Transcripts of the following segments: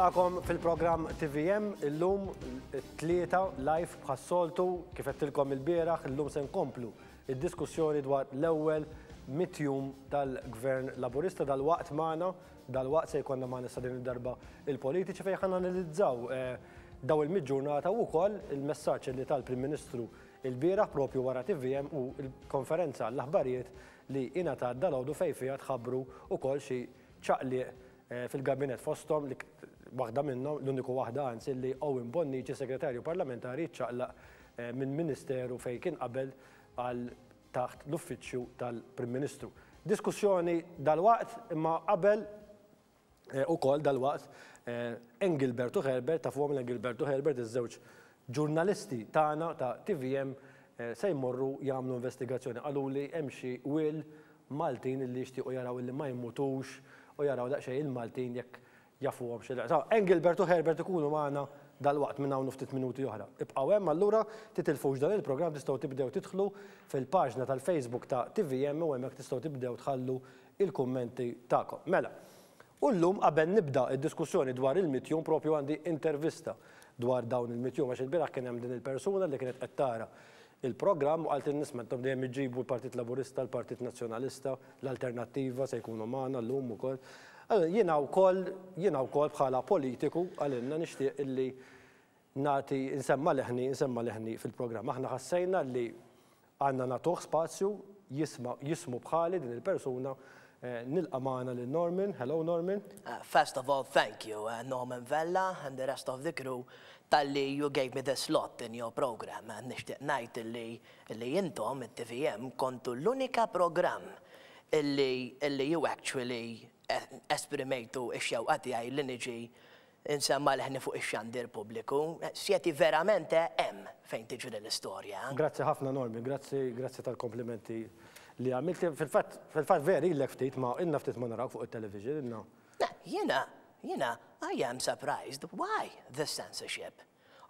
nilqakom fil-program TVM illum tlieta live bħassoltu kif qedtilkom il-bieraħ illum se nkomplu id-diskussjoni dwar l-ewwel mitjum tal-Gvern Laburista dal-waqt magħna dal-waqt se jkollna maħna s din id-darba il-politiċi fejn nil analizzaw eh, daw il-midġurnata wkoll il-messaġġ li tal-Prim Ministru il-bieraħ propju wara TVM u l-konferenza l-aħbarijiet li ta' dal-għodu fejn fiha u wkoll xi ċaqliq eh, fil-gabinet fostom li waħda minnhom l-uniku waħda għanzi li Owen Bonni ġi segretarju parlamentari ċaqlaq eh, minn ministeru fejn kien qabel għal taħt l-uffiċċju tal-Prim Ministru. Diskussjoni dal-waqt imma qabel eh, u koll dal-waqt eh, Engilbertu Herbert, ta' fuqom Engilbertu Herbert, iż-żewġ ġurnalisti tagħna ta' TVM se jmorru jagħmlu investigazzjoni. Qalu li hemm xi wil Maltin li jixtiequ jaraw li ma jmutux u jaraw daqsxejn il-Maltin jekk jafu għom xil. Engelbert u Herbert ikunu maħna dal-waqt minna u ftit minuti oħra. Ibqaw hemm allura titilfux dan il-programm tistgħu tibdew titħlu fil-paġna tal-Facebook ta' TVM u hemmhekk tistaw tibdew tħallu il-kummenti tagħkom. Mela, Ullum għabben qabel nibda il diskussjoni dwar il-mitjum propju għandi intervista dwar dawn il-mitjum għax il-biraħ kien hemm din il-persuna li kienet qed tara il-programm u għalt il-nisma tom dejjem iġibu l-Partit Laburista, l-Partit Nazzjonalista, l-Alternattiva se jkunu magħna llum ukoll. Eh, jina u koll, jina u bħala politiku għalinna nishtiq illi nati insemma leħni, insemma leħni fil program Aħna ħassejna li għanna natuħ spazju jismu bħali din il-persuna eh, nil-amana li Norman. Hello Norman. Uh, first of all, thank you uh, Norman Vella and the rest of the crew tal-li you gave me the slot in your program. Uh, nishtiq najt illi illi jintom, il-TVM, kontu l-unika program illi you actually esprimejtu ixjaw għati għaj l-iniġi insemma leħni fuq ix-xandir pubbliku, sjeti verament hemm fejn tiġu l istoria Grazie ħafna Normi, grazie tal-komplimenti li għamilti. fil fat veri l ftit ma inna ftit ma naraw fuq il televizjon inna. Jiena, jiena, I am surprised. Why the censorship?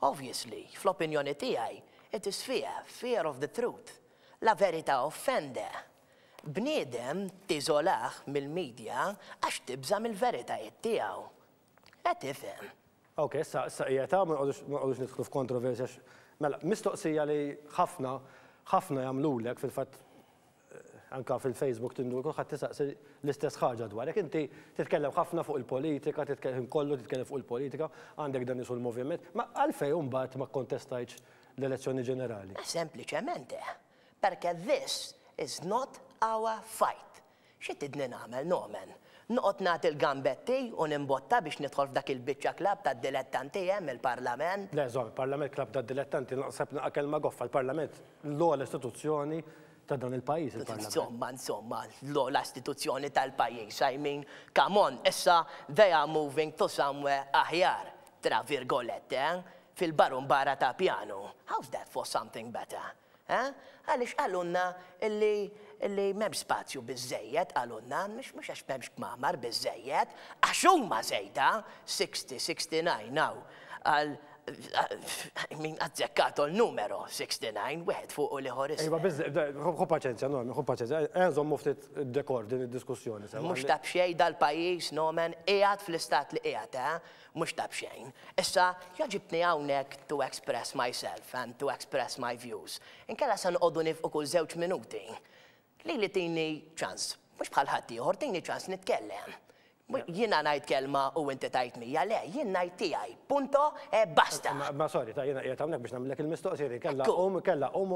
Obviously, fl-opinjoni tiegħi, it is fear, fear of the truth. La verita offende bniedem tiżolaħ mill-medja għax tibża mill verità tiegħu. Qed tifhem. Ok, sa qiegħed ma nqogħdux nidħlu f'kontroversja. Mela, mistoqsija li ħafna ħafna jagħmlulek fil-fatt eh, anka fil-Facebook tindur kulħadd tisaqsi l-istess ħaġa dwarek. Inti titkellem ħafna fuq il-politika, titkellem kollu titkellem fuq il-politika, għandek dan isul moviment, ma għalfej mbagħad ma kontestajx l-elezzjoni ġenerali. Sempliċement, eh, perché this is not our fight. Xie tidni namel, nomen? Noqot nat il-gambetti u nimbotta biex nidħol f'dak il-bicċa klab ta' dilettanti jem il-parlament. Le, zom, il-parlament klab ta' dilettanti, naqseb naqkel ma' goffa il-parlament, l-għol istituzzjoni ta' dan il-pajis il-parlament. Insomma, insomma, l-għol istituzzjoni tal-pajis, I mean, come on, issa they are moving to somewhere aħjar, tra virgolette, eh? fil-barun barra ta' piano. How's that for something better? Eh? Għalix għalunna illi illi memx spazju bizzejiet, għalunna, mux għax memx kmamar bizzejiet, għaxumma zejda 60-69 now min għadżekkat l-numero 69, wieħed fuq u liħor. Iba, biz, xo paċenzja, no, xo paċenzja, għenżom eh, muftit dekor din il-diskussjoni. Mux ta' bxej dal-pajis, nomen, ijat fl-istat li ijat, eh? Mux ta' bxejn. Issa, joġibni għawnek to express myself and to express my views. Inkella san oddu nifqu kull zewċ minuti. Li li tini ċans, mux bħal ħatti, tini ċans nitkellem. Jina najt kelma u inti tajt mija, le, jien najt tijaj, punto, e basta. Ma sorry, ta' jina jgħatawnek biex namillek il-mistoqsiri, kella um, kella um,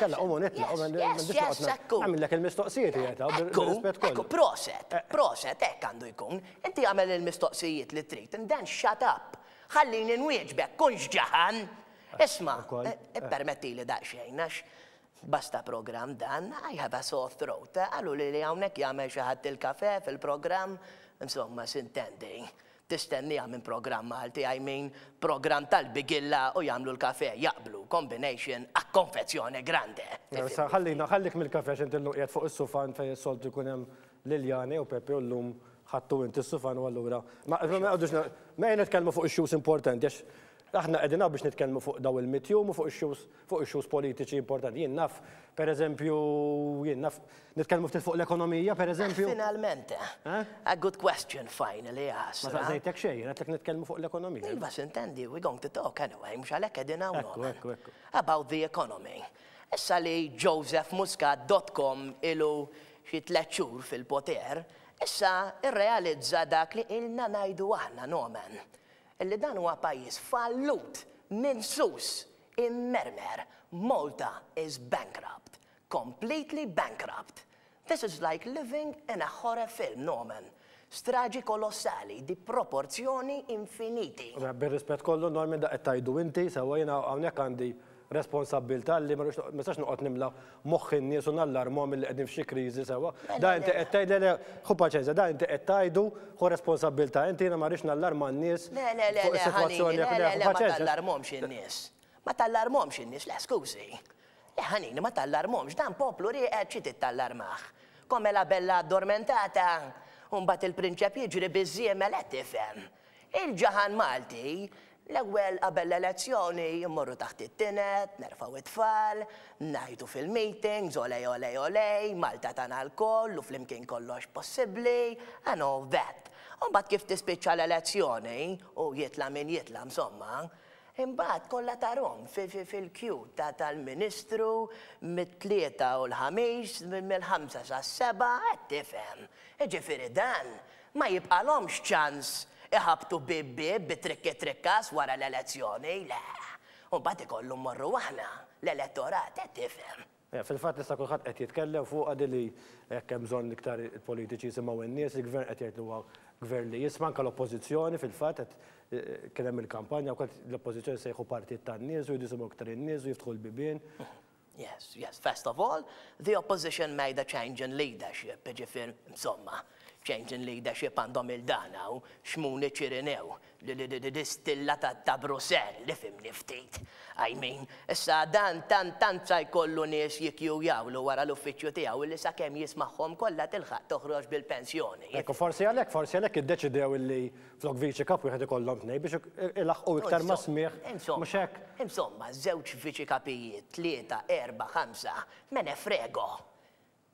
kella um, nitla, um, namillek il-mistoqsiri jgħataw, bil-rispet kollu. Proset, eh. proset, ek għandu jkun, inti għamil il-mistoqsijiet li trit, and then shut up, ħallin inwieġbek, kunx ġahan. Isma, eh, eh, permetti li daqxejnax, basta program dan, I have a sore throat, għallu li li għawnek jgħamel xaħat il-kafe fil-program, Insomma, sintendi, tistennija minn program Malti, I mean, program tal-bigilla u jamlu l-kafe, jaqblu, combination, a konfezzjoni grande. Ħallina, ħallik mill-kafe xin tilluqiet fuq il-sufan fej soltu kunem Liljani u Pepe u l-lum ħattu inti s-sufan u għallura. Ma għedux, ma jena tkellmu fuq il-xus importanti, għax Aħna qegħdin biex nitkellmu fuq daw il-mitjum u fuq ix-xus fuq ix-xus politiċi importanti. Jien naf, pereżempju, jien naf nitkellmu ftit fuq l-ekonomija, pereżempju. Finalment. Eh? A good question finally asked. Ma saqsejtek xejn, qed nitkellmu fuq l-ekonomija. Iva intendi, we going to talk anyway, mhux għalhekk qegħdin hawn. About the economy. Issa li josephmuscat.com ilu xi tletxur fil-poter, issa irrealizza dak li ilna najdu aħna nomen illi dan huwa pajjiż fallut minn sus immermer Malta is bankrupt, completely bankrupt. This is like living in a horror film, Norman. Stragi kolossali di proporzjoni infiniti. Ber rispett kollu, Norman da qed tajdu inti, sewwa jiena għawnek għandi responsabilta li ma nistax noqgħod nimla moħħin in-nies u nallarmhom li għedin f'xi krizi sewa. Mela, da jinti għettaj, mela. tgħid le ħu paċeża, da jinti qed tgħidu ħu responsabilta, jinti jina ma rridx nallarma n Le le le le ħanini, le ma tallarmhomx in-nies. Ma tallarmhomx xin nies le skuzi. Le ħanini, ma tallarmhomx, dan poplu rieqed xi tittallarmaħ. Komme la bella addormentata, un bat il-prinċep jiġri biżżiem mela tifhem. Il-ġaħan Malti L-ewwel qabel l-elezzjoni jmorru taħt it-tinet, nerfaw it-tfal, ngħidu fil-meetings, olej olej olej, Malta tana l-koll, u fl-imkien kollox possibbli, and all that. Umbat kif tispiċċa l-elezzjoni, u jitla min jitla msomma, Imbagħad kollha tarhom fil-kju ta' tal-Ministru mit-tlieta u l ħamix mill-ħamsa sa' seba qed tifhem. Ġifieri dan ma jibqalhomx ċans iħabtu bibbi bitrekki trekkas wara l-elezzjoni, le. U bat ikollu morru aħna l-elettorat qed tifhem. Eh, fil-fatt issa kulħadd qed jitkellem fuq għadi li hekk hemm bżonn iktar politiċi jisimgħu in-nies, il-gvern qed jgħid huwa gvern li jisma' anke l-oppożizzjoni fil-fatt qed eh, kien hemm il-kampanja wkoll l-oppożizzjoni sejħu partit tan-nies u jisimgħu iktar in-nies u jiftħu l-bibien. Yes, yes. First of all, the opposition made a change in leadership, ġifir, insomma, change in leadership għandhom il-dana u xmuni ċirinew distilla ta' ta' Brussel li fim niftit. I mean, issa dan tan tan sa' jkollu nies jikju jawlu wara l-uffiċju tijaw li sa' kem jismaħħom kolla tilħat toħroġ bil-pensjoni. Eko, forsi għalek, forsi għalek id-deċidew li flok viċi kap jħed ikollom tnej biex il-ħu oh, iktar ma' smiħ. Insomma, zewċ viċi kapijiet, tlieta, erba, ħamsa, mene frego.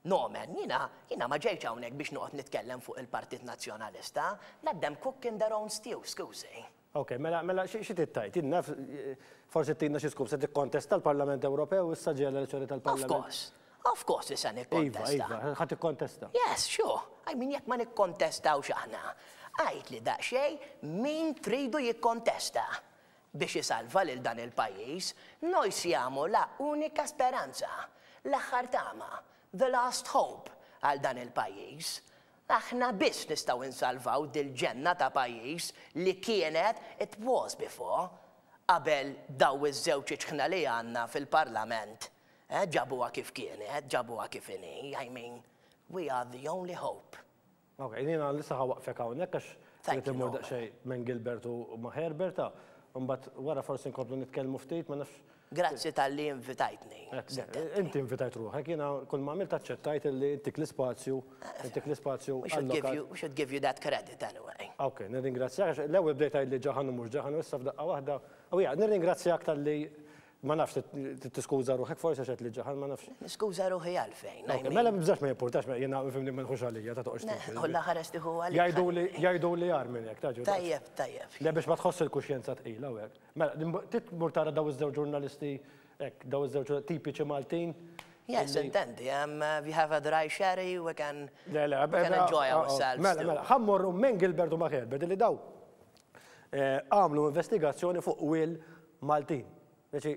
Nomen, jina, jina maġeċa unek biex nuqot nitkellem fuq il-Partit Nazjonalista, let them cook in their own stew, skuzi. Ok, mela, mela, xie tittajt, jidna, eh, forse tinna xie skup, se t-kontesta l-Parlament Ewropew u s-saġġi l-elezzjoni tal-Parlament. Of course, of course, jisa nik-kontesta. Iva, iva, ħat kontesta Yes, sure, I mean, jek ma nik-kontesta u xaħna. Għajt li daċxej, min tridu jik-kontesta biex jisalva lil dan il-pajis, noj sijamu la unika speranza, l-axar the last hope għal dan il pajis Aħna biss nistaw insalvaw dil-ġenna ta' pajis li kienet it was before qabel daw iż-żewġ iċħna li għanna fil-Parlament. Eh, ġabuha kif kienet, ġabuha kif inni, I mean, we are the only hope. Ok, l-issa saħa waqfek hawnhekk għax qed immur daqsxejn minn Gilbert u ma' un bat għara forsi nkomplu nitkellmu ftit ma nafx Grazie tal-li invitajtni. Inti invitajt ruħek, jina kull ma milta ċettajt li intik l-spazju, eh, intik l-spazju. We should give you that credit anyway. Ok, nirringrazzjak, l-ewel bdejtaj li ġaħan mux ġaħan, s-safda għahda, u jgħad nirringrazzjak tal-li Ma nafx, t-skuza ruħek forse xed li ġaħal, ma nafx. Skuza ruħi għalfejn. Mela bżax ma jimportax, mela ma jena fimni li nħuġ għalija, ta' toqx. Kolla ħares tiħu għalija. Jajdu li għar jek, taġu. Tajjeb, tajjeb. Le biex ma tħoss il-kuxjenza t-ila u għek. Mela, titmur tara daw iż-żew ġurnalisti, ek, daw iż-żew tipiċi Maltin. Yes, intendi, um, we have a dry sherry, we can, we can enjoy ah, ah, ah, ourselves. Mela, mela, ħammur minn Gilbert u Maħelbert, li daw eh, għamlu investigazzjoni fuq Will Maltin. Deċi,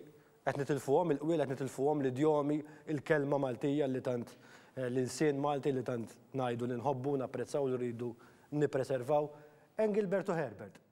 għet nitilfuħom, il-qwiel qed nitilfuhom l-idjomi il-kelma Maltija li tant eh, l-insien Malti li tant ngħidu li nħobbu napprezzaw li rridu nipreservaw, Engilberto Herbert,